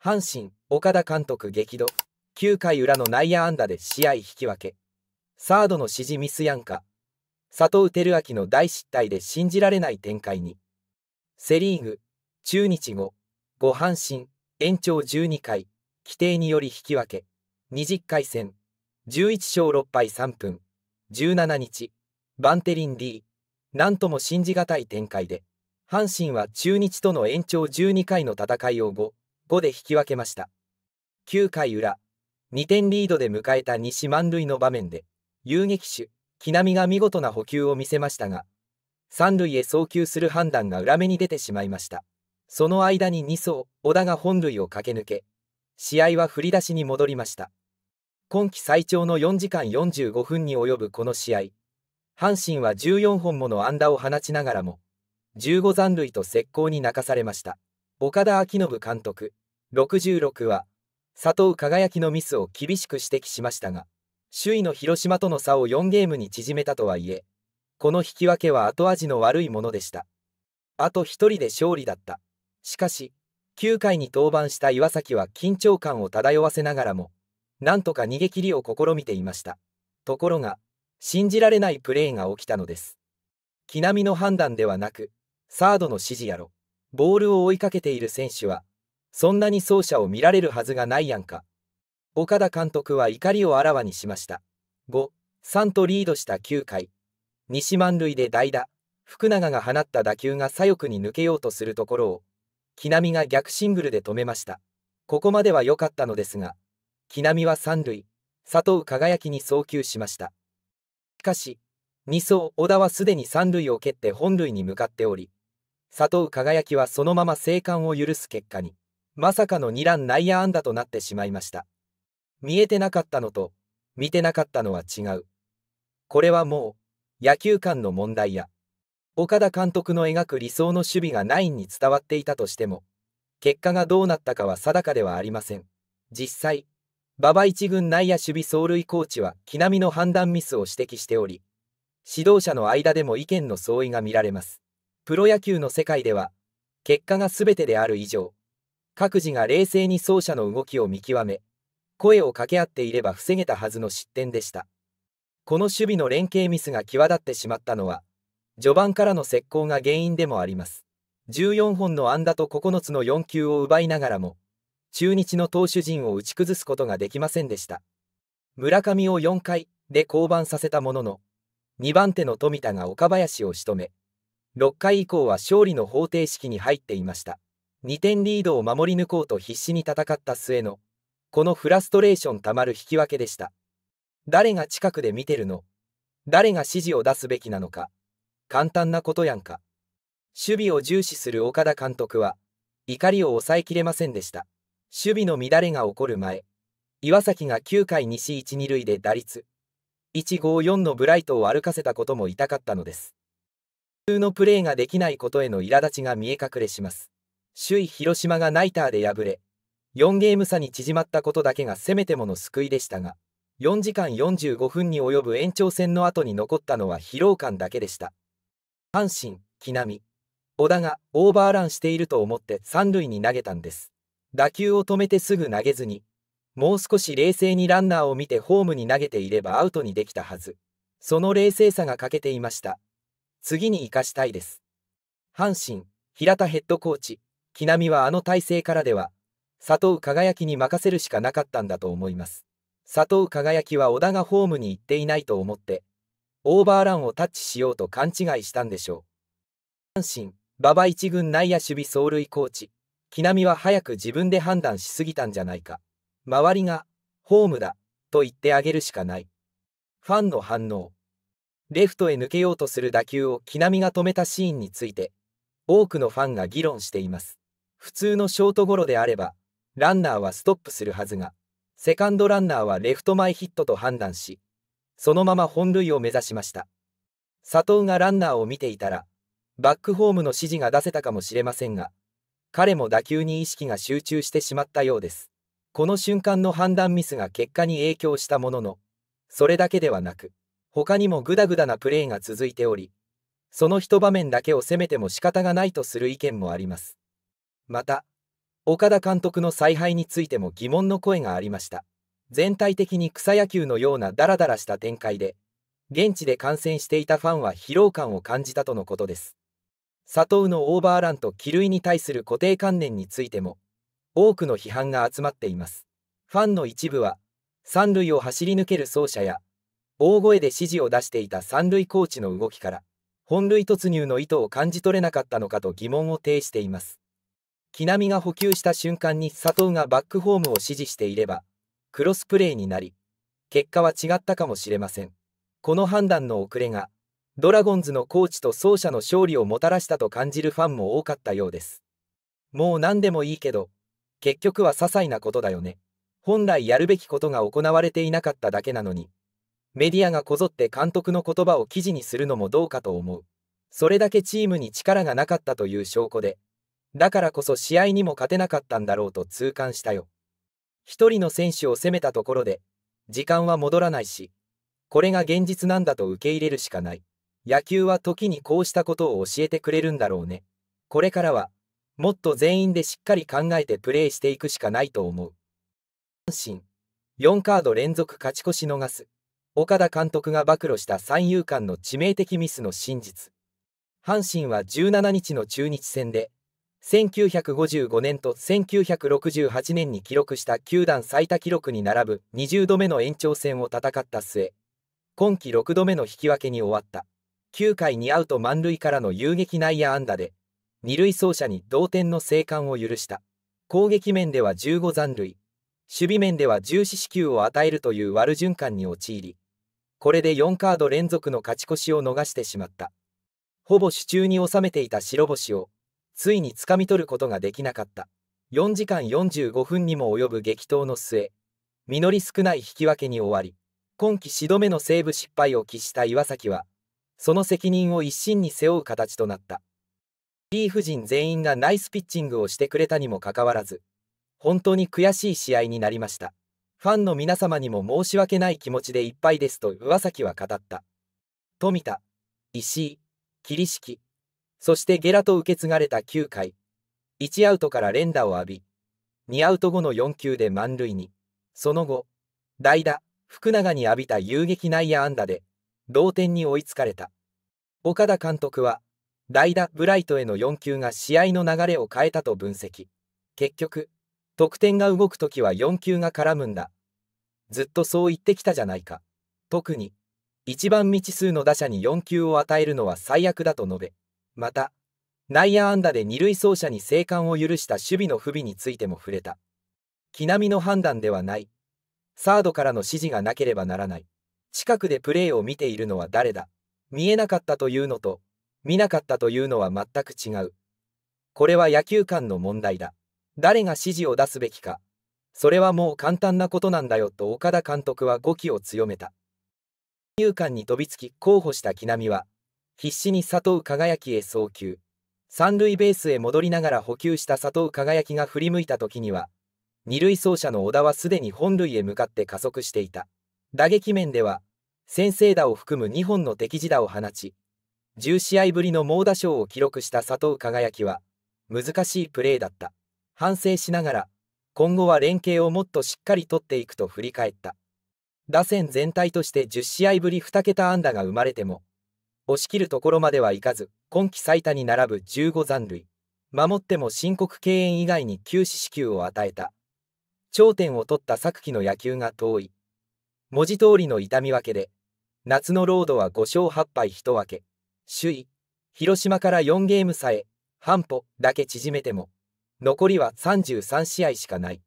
阪神、岡田監督激怒。9回裏の内野安打で試合引き分け。サードの指示ミスやんか。佐藤輝明の大失態で信じられない展開に。セリーグ、中日後、後阪神、延長12回、規定により引き分け。20回戦、11勝6敗3分、17日、バンテリン D、なんとも信じがたい展開で、阪神は中日との延長12回の戦いを5、5で引き分けました。9回裏、2点リードで迎えた西満塁の場面で、遊撃手、木浪が見事な補給を見せましたが、三塁へ送球する判断が裏目に出てしまいました。その間に2走、小田が本塁を駆け抜け、試合は振り出しに戻りました。今季最長の4時間45分に及ぶこの試合、阪神は14本もの安打を放ちながらも、15残塁と石膏に泣かされました。岡田昭信監督、66は佐藤輝きのミスを厳しく指摘しましたが首位の広島との差を4ゲームに縮めたとはいえこの引き分けは後味の悪いものでしたあと1人で勝利だったしかし9回に登板した岩崎は緊張感を漂わせながらもなんとか逃げ切りを試みていましたところが信じられないプレーが起きたのです木浪の判断ではなくサードの指示やろボールを追いかけている選手はそんなに走者を見られるはずがないやんか。岡田監督は怒りをあらわにしました。5、3とリードした9回。西満塁で代打、福永が放った打球が左翼に抜けようとするところを、木浪が逆シングルで止めました。ここまでは良かったのですが、木浪は三塁、佐藤輝きに送球しました。しかし、2走小田はすでに三塁を蹴って本塁に向かっており、佐藤輝きはそのまま生還を許す結果に。まさかの2乱内野安打となってしまいました。見えてなかったのと、見てなかったのは違う。これはもう、野球観の問題や、岡田監督の描く理想の守備がナインに伝わっていたとしても、結果がどうなったかは定かではありません。実際、馬場一軍内野守備走塁コーチは木並の判断ミスを指摘しており、指導者の間でも意見の相違が見られます。プロ野球の世界では、結果が全てである以上、各自が冷静に走者の動きを見極め、声を掛け合っていれば防げたはずの失点でした。この守備の連携ミスが際立ってしまったのは、序盤からの石膏が原因でもあります。14本の安打と9つの4球を奪いながらも、中日の投手陣を打ち崩すことができませんでした。村上を4回で降板させたものの、2番手の富田が岡林を仕留め、6回以降は勝利の方程式に入っていました。2点リードを守り抜こうと必死に戦った末の、このフラストレーションたまる引き分けでした。誰が近くで見てるの誰が指示を出すべきなのか簡単なことやんか。守備を重視する岡田監督は、怒りを抑えきれませんでした。守備の乱れが起こる前、岩崎が9回西1、2塁で打率、154のブライトを歩かせたことも痛かったのです。普通のプレーができないことへの苛立ちが見え隠れします。首位広島がナイターで敗れ、4ゲーム差に縮まったことだけがせめてもの救いでしたが、4時間45分に及ぶ延長戦の後に残ったのは疲労感だけでした。阪神、木浪、小田がオーバーランしていると思って3塁に投げたんです。打球を止めてすぐ投げずに、もう少し冷静にランナーを見てホームに投げていればアウトにできたはず。その冷静さが欠けていました。次に生かしたいです。阪神、平田ヘッドコーチ。木南はあの体勢からでは、佐藤輝きに任せるしかなかったんだと思います。佐藤輝きは小田がホームに行っていないと思って、オーバーランをタッチしようと勘違いしたんでしょう。阪神、馬場一軍内野守備走塁コーチ、木南は早く自分で判断しすぎたんじゃないか。周りが、ホームだ、と言ってあげるしかない。ファンの反応。レフトへ抜けようとする打球を木南が止めたシーンについて、多くのファンが議論しています。普通のショートゴロであれば、ランナーはストップするはずが、セカンドランナーはレフト前ヒットと判断し、そのまま本塁を目指しました。佐藤がランナーを見ていたら、バックホームの指示が出せたかもしれませんが、彼も打球に意識が集中してしまったようです。この瞬間の判断ミスが結果に影響したものの、それだけではなく、他にもグダグダなプレーが続いており、その一場面だけを攻めても仕方がないとする意見もあります。また岡田監督の采配についても疑問の声がありました全体的に草野球のようなダラダラした展開で現地で観戦していたファンは疲労感を感じたとのことです佐藤のオーバーランと気類に対する固定観念についても多くの批判が集まっていますファンの一部は三塁を走り抜ける走者や大声で指示を出していた三塁コーチの動きから本塁突入の意図を感じ取れなかったのかと疑問を呈しています木浪が補給した瞬間に佐藤がバックホームを指示していれば、クロスプレーになり、結果は違ったかもしれません。この判断の遅れが、ドラゴンズのコーチと走者の勝利をもたらしたと感じるファンも多かったようです。もう何でもいいけど、結局は些細なことだよね。本来やるべきことが行われていなかっただけなのに、メディアがこぞって監督の言葉を記事にするのもどうかと思う。それだけチームに力がなかったという証拠で、だからこそ試合にも勝てなかったんだろうと痛感したよ。一人の選手を攻めたところで、時間は戻らないし、これが現実なんだと受け入れるしかない。野球は時にこうしたことを教えてくれるんだろうね。これからは、もっと全員でしっかり考えてプレーしていくしかないと思う。阪神、4カード連続勝ち越し逃す。岡田監督が暴露した三遊間の致命的ミスの真実。阪神は17日の中日戦で、1955年と1968年に記録した球団最多記録に並ぶ20度目の延長戦を戦った末、今季6度目の引き分けに終わった。9回にアウト満塁からの遊撃内野安打で、二塁走者に同点の生還を許した。攻撃面では15残塁、守備面では重四四球を与えるという悪循環に陥り、これで4カード連続の勝ち越しを逃してしまった。ほぼ手中に収めていた白星をついに掴み取ることができなかった4時間45分にも及ぶ激闘の末実り少ない引き分けに終わり今季4度目のセーブ失敗を喫した岩崎はその責任を一身に背負う形となったリーフ陣全員がナイスピッチングをしてくれたにもかかわらず本当に悔しい試合になりましたファンの皆様にも申し訳ない気持ちでいっぱいですと岩崎は語った富田石井桐敷そしてゲラと受け継がれた9回、1アウトから連打を浴び、2アウト後の4球で満塁に、その後、代打、福永に浴びた遊撃内野安打で、同点に追いつかれた。岡田監督は、代打、ブライトへの4球が試合の流れを変えたと分析。結局、得点が動くときは4球が絡むんだ。ずっとそう言ってきたじゃないか。特に、一番未知数の打者に4球を与えるのは最悪だと述べ、また、内野安打で二塁走者に生還を許した守備の不備についても触れた。木並の判断ではない。サードからの指示がなければならない。近くでプレーを見ているのは誰だ見えなかったというのと、見なかったというのは全く違う。これは野球観の問題だ。誰が指示を出すべきか。それはもう簡単なことなんだよと岡田監督は語気を強めた。野球に飛びつき候補した木並は、必死に佐藤輝きへ送球。三塁ベースへ戻りながら補給した佐藤輝きが振り向いた時には、二塁走者の小田はすでに本塁へ向かって加速していた。打撃面では、先制打を含む2本の敵地打を放ち、10試合ぶりの猛打賞を記録した佐藤輝きは、難しいプレーだった。反省しながら、今後は連携をもっとしっかりとっていくと振り返った。打線全体として10試合ぶり2桁安打が生まれても、押し切るところまではいかず、今季最多に並ぶ15残塁。守っても申告敬遠以外に休止支給を与えた。頂点を取った昨季の野球が遠い。文字通りの痛み分けで、夏のロードは5勝8敗1分け、首位、広島から4ゲームさえ半歩だけ縮めても、残りは33試合しかない。